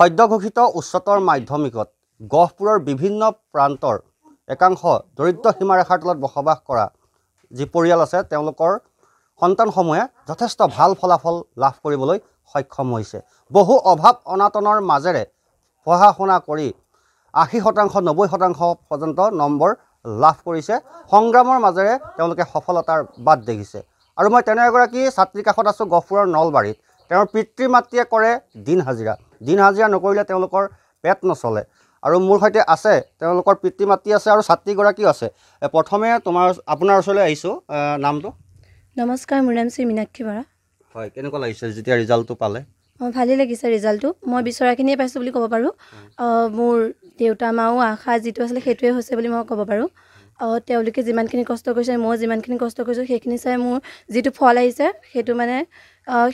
সদ্য ঘোষিত উচ্চতৰ মাধ্যমিকত গহপুৰৰ বিভিন্ন প্ৰান্তৰ একাংশ দৰিদ্ৰ সীমাৰেখাৰ তলত বসবাস কৰা যি পৰিয়াল আছে তেওঁলোকৰ সন্তানসমূহে যথেষ্ট ভাল ফলাফল লাভ কৰিবলৈ সক্ষম হৈছে বহু অভাৱ অনাটনৰ মাজেৰে পঢ়া শুনা কৰি আশী শতাংশ নব্বৈ শতাংশ পৰ্যন্ত নম্বৰ লাভ কৰিছে সংগ্ৰামৰ মাজেৰে তেওঁলোকে সফলতাৰ বাট দেখিছে আৰু মই তেনে এগৰাকী ছাত্ৰী কাষত আছোঁ গহপুৰৰ নলবাৰীত তেওঁৰ পিতৃ মাতৃয়ে কৰে দিন হাজিৰা দিন হাজিৰা নকৰিলে তেওঁলোকৰ পেট নচলে আৰু মোৰ সৈতে আছে তেওঁলোকৰ পিতৃ মাতৃ আছে আৰু ছাত্ৰীগৰাকীও আছে প্ৰথমে তোমাৰ আপোনাৰ ওচৰলৈ আহিছোঁ নামটো নমস্কাৰ মোৰ নাম শ্ৰী মীনাক্ষী বৰা হয় কেনেকুৱা লাগিছে যেতিয়া ৰিজাল্টটো পালে অঁ ভালেই লাগিছে ৰিজাল্টটো মই বিচৰাখিনিয়ে পাইছোঁ বুলি ক'ব পাৰোঁ মোৰ দেউতা মাও আশা যিটো আছিলে সেইটোৱে হৈছে বুলি মই ক'ব পাৰোঁ তেওঁলোকে যিমানখিনি কষ্ট কৰিছে মই যিমানখিনি কষ্ট কৰিছোঁ সেইখিনি চাই মোৰ যিটো ফল আহিছে সেইটো মানে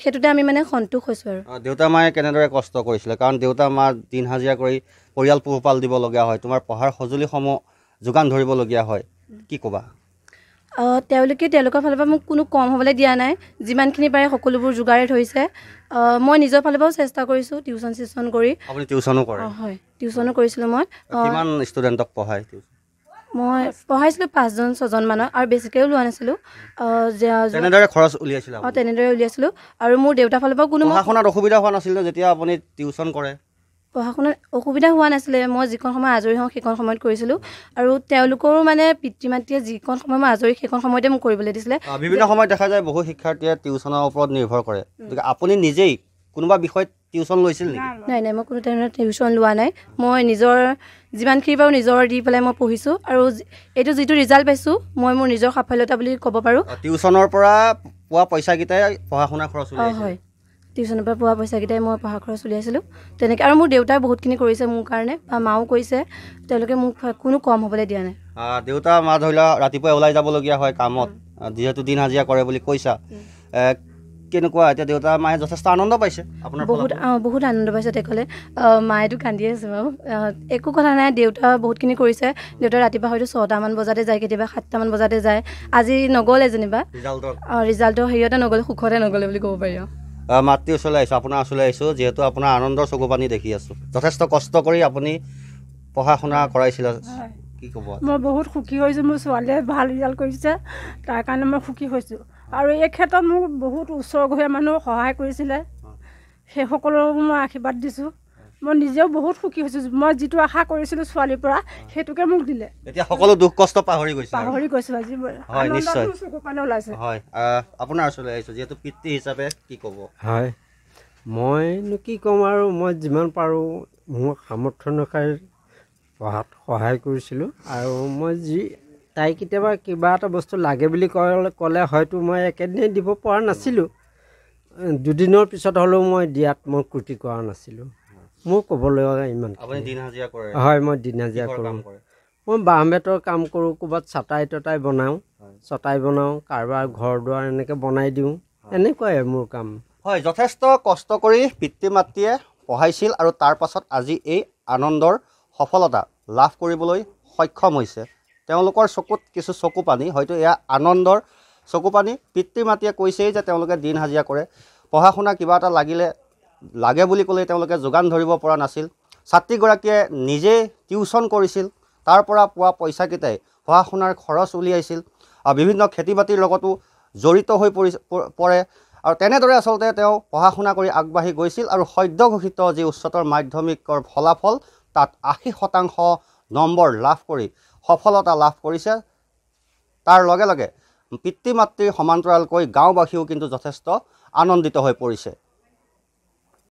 সেইটোতে আমি মানে সন্তোষ হৈছোঁ আৰু দেউতা মায়ে কেনেদৰে কষ্ট কৰিছিলে কাৰণ দেউতা মা দিন হাজিৰা কৰি পৰিয়াল পোহপাল দিবলগীয়া হয় তোমাৰ পঢ়াৰ সঁজুলিসমূহ যোগান ধৰিবলগীয়া হয় কি ক'বা তেওঁলোকে তেওঁলোকৰ ফালৰ পৰা মোক কোনো কম হ'বলৈ দিয়া নাই যিমানখিনি পাৰে সকলোবোৰ যোগাৰে ধৰিছে মই নিজৰ ফালৰ পৰাও চেষ্টা কৰিছোঁ টিউচন চিউচন কৰি টিউচনো কৰে হয় টিউচনো কৰিছিলোঁ মই ষ্টুডেণ্টক পঢ়ায় মই পঢ়াইছিলোঁ পাঁচজন ছজন মানৰ আৰু বেছিকৈও লোৱা নাছিলোঁ তেনেদৰে অঁ তেনেদৰে উলিয়াইছিলোঁ আৰু মোৰ দেউতাৰ ফালৰ পৰা কোনো পঢ়া শুনাত অসুবিধা হোৱা যেতিয়া আপুনি টিউচন কৰে পঢ়া শুনাত অসুবিধা হোৱা নাছিলে মই যিকণ সময় আজৰি হওঁ সেইখন সময়ত কৰিছিলোঁ আৰু তেওঁলোকৰো মানে পিতৃ মাতৃয়ে যিকণ সময় মই আজৰি সেইখন সময়তে মোক কৰিবলৈ দিছিলে বিভিন্ন সময়ত দেখা যায় বহু শিক্ষাৰ্থীয়ে টিউচনৰ ওপৰত নিৰ্ভৰ কৰে গতিকে আপুনি নিজেই কোনোবা বিষয়ত টিউশ্যন লৈছিল নেকি নাই নাই মই কোনো ধৰণৰ টিউশ্যন লোৱা নাই মই নিজৰ যিমানখিনি বাৰু নিজৰ দি পেলাই মই পঢ়িছোঁ আৰু এইটো যিটো ৰিজাল্ট পাইছোঁ মই মোৰ নিজৰ সাফল্যতা বুলি ক'ব পাৰোঁ টিউশ্যনৰ পৰা পোৱা পইচাকেইটাই পঢ়া শুনা খৰচ হয় হয় টিউশ্যনৰ পৰা পোৱা পইচাকেইটাই মই পঢ়া খৰচ উলিয়াইছিলোঁ তেনেকৈ আৰু মোৰ দেউতাই বহুতখিনি কৰিছে মোৰ কাৰণে বা মাও কৰিছে তেওঁলোকে মোক কোনো কম হ'বলৈ দিয়া নাই দেউতা মা ধৰি লোৱা ৰাতিপুৱাই ওলাই যাবলগীয়া হয় কামত যিহেতু দিন হাজিৰা কৰে বুলি কৈছা কেনেকুৱা এতিয়া দেউতা মায়ে যথেষ্ট আনন্দ পাইছে আপোনাৰ বহুত বহুত আনন্দ পাইছে তেখেতে মায়েতো কান্দি আছে বাৰু একো কথা নাই দেউতা বহুতখিনি কৰিছে দেউতা ৰাতিপুৱা হয়তো ছটামান বজাতে যায় কেতিয়াবা সাতটামান বজাতে যায় আজি নগ'লে যেনিবা ৰিজাল্টৰ হেৰিয়তে নগ'লে সুখতে নগ'লে বুলি ক'ব পাৰি মাতৃ ওচৰলৈ আহিছোঁ আপোনাৰ ওচৰলৈ আহিছোঁ যিহেতু আপোনাৰ আনন্দৰ চকু পানী দেখি আছোঁ যথেষ্ট কষ্ট কৰি আপুনি পঢ়া শুনা কৰাইছিলে কি ক'ব মই বহুত সুখী হৈছোঁ মোৰ ছোৱালীয়ে ভাল ৰিজাল্ট কৰিছে তাৰ কাৰণে মই সুখী হৈছোঁ আৰু এই ক্ষেত্ৰত মোক বহুত ওচৰঘৰীয়া মানুহ সহায় কৰিছিলে সেইসকলৰো মই আশীৰ্বাদ দিছোঁ মই নিজেও বহুত সুখী হৈছোঁ মই যিটো আশা কৰিছিলোঁ ছোৱালীৰ পৰা সেইটোকে মোক দিলে এতিয়া সকলো দুখ কষ্ট পাহৰি গৈছে পাহৰি গৈছোঁ আজি হয় নিশ্চয় হয় আপোনাৰ ওচৰলৈ আহিছোঁ যিহেতু পিতৃ হিচাপে কি ক'ব হয় মইনো কি ক'ম আৰু মই যিমান পাৰোঁ মোৰ সামৰ্থ্য অনুসাৰে পঢ়াত সহায় কৰিছিলোঁ আৰু মই যি তাই কেতিয়াবা কিবা এটা বস্তু লাগে বুলি কয় ক'লে হয়তো মই একেদিনাই দিব পৰা নাছিলোঁ দুদিনৰ পিছত হ'লেও মই দিয়াত মই ক্ৰুটি কৰা নাছিলোঁ মোৰ ক'বলৈ ইমান হয় মই দিন হাজিৰা কৰোঁ মই বাঁহ বেতৰ কাম কৰোঁ ক'ৰবাত চাটাই তটাই বনাওঁ চটাই বনাওঁ কাৰোবাৰ ঘৰ দুৱাৰ এনেকৈ বনাই দিওঁ এনেকুৱাই মোৰ কাম হয় যথেষ্ট কষ্ট কৰি পিতৃ মাতৃয়ে পঢ়াইছিল আৰু তাৰ পাছত আজি এই আনন্দৰ সফলতা লাভ কৰিবলৈ সক্ষম হৈছে তেওঁলোকৰ চকুত কিছু চকু পানী হয়তো এয়া আনন্দৰ চকু পানী পিতৃ মাতৃয়ে কৈছেই যে তেওঁলোকে দিন হাজিৰা কৰে পঢ়া শুনা কিবা এটা লাগিলে লাগে বুলি ক'লে তেওঁলোকে যোগান ধৰিব পৰা নাছিল ছাত্ৰীগৰাকীয়ে নিজেই টিউচন কৰিছিল তাৰ পৰা পোৱা পইচাকেইটাই পঢ়া শুনাৰ খৰচ উলিয়াইছিল আৰু বিভিন্ন খেতি বাতিৰ লগতো জড়িত হৈ পৰি পৰে আৰু তেনেদৰে আচলতে তেওঁ পঢ়া শুনা কৰি আগবাঢ়ি গৈছিল আৰু সদ্য ঘোষিত যি উচ্চতৰ মাধ্যমিকৰ ফলাফল তাত আশী শতাংশ নম্বৰ লাভ কৰি সফলতা লাভ কৰিছে তাৰ লগে লগে পিতৃ মাতৃৰ সমান্তৰালকৈ গাঁওবাসীও কিন্তু যথেষ্ট আনন্দিত হৈ পৰিছে